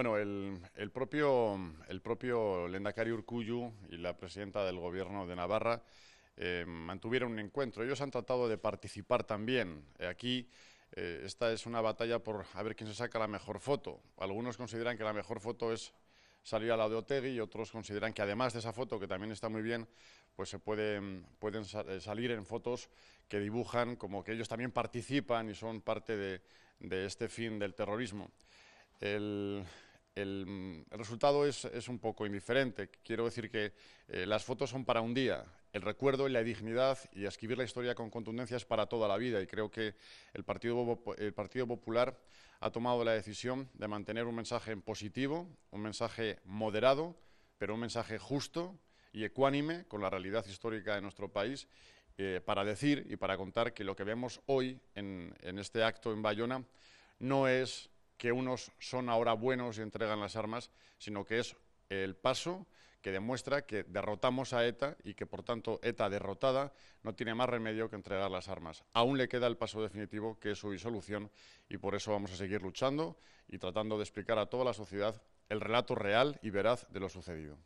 Bueno, el, propio, el propio Lendakari Urcuyu y la presidenta del Gobierno de Navarra eh, mantuvieron un encuentro. Ellos han tratado de participar también. Eh, aquí eh, esta es una batalla por a ver quién se saca la mejor foto. Algunos consideran que la mejor foto es salir a la de Otegi y otros consideran que además de esa foto, que también está muy bien, pues se pueden pueden salir en fotos que dibujan como que ellos también participan y son parte de, de este fin del terrorismo. El, el, resultado es, un poco indiferente. Quiero decir que eh, las fotos son para un día, el recuerdo y la dignidad y escribir la historia con contundencia es para toda la vida y creo que el Partido, Popular ha tomado la decisión de mantener un mensaje en positivo, un mensaje moderado, pero un mensaje justo y ecuánime con la realidad histórica de nuestro país eh, para decir y para contar que lo que vemos hoy en este acto en Bayona no es que unos son ahora buenos y entregan las armas, sino que es el paso que demuestra que derrotamos a ETA y que, por tanto, ETA derrotada no tiene más remedio que entregar las armas. Aún le queda el paso definitivo, que es su disolución, y por eso vamos a seguir luchando y tratando de explicar a toda la sociedad el relato real y veraz de lo sucedido.